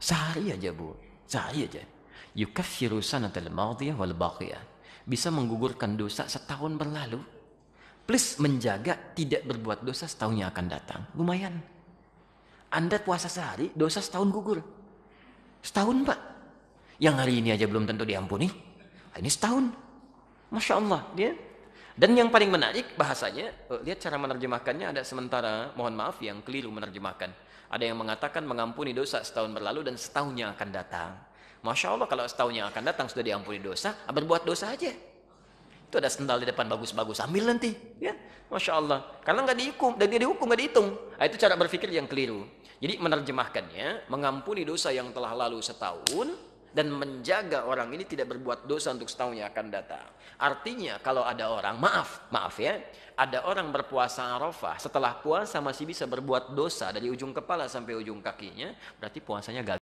Sehari aja bu, sehari aja. Yukaffiru atau madiyah wal baqiyah. Bisa menggugurkan dosa setahun berlalu. Plus menjaga tidak berbuat dosa setahun yang akan datang. Lumayan. Anda puasa sehari, dosa setahun gugur. Setahun pak. Yang hari ini aja belum tentu diampuni. Ini setahun. Masya Allah. Dia ya. Dan yang paling menarik bahasanya, eh, lihat cara menerjemahkannya ada sementara, mohon maaf yang keliru menerjemahkan. Ada yang mengatakan mengampuni dosa setahun berlalu dan setahunnya akan datang. Masya Allah kalau setahunnya akan datang sudah diampuni dosa, ah, berbuat dosa aja. Itu ada sendal di depan bagus-bagus, ambil nanti. Ya, Masya Allah. Karena nggak dihukum, dan dia dihukum nggak dihitung. Nah, itu cara berpikir yang keliru. Jadi menerjemahkannya, mengampuni dosa yang telah lalu setahun, dan menjaga orang ini tidak berbuat dosa untuk setahun yang akan datang. Artinya kalau ada orang, maaf, maaf ya, ada orang berpuasa Arafah, setelah puasa masih bisa berbuat dosa dari ujung kepala sampai ujung kakinya, berarti puasanya gagal.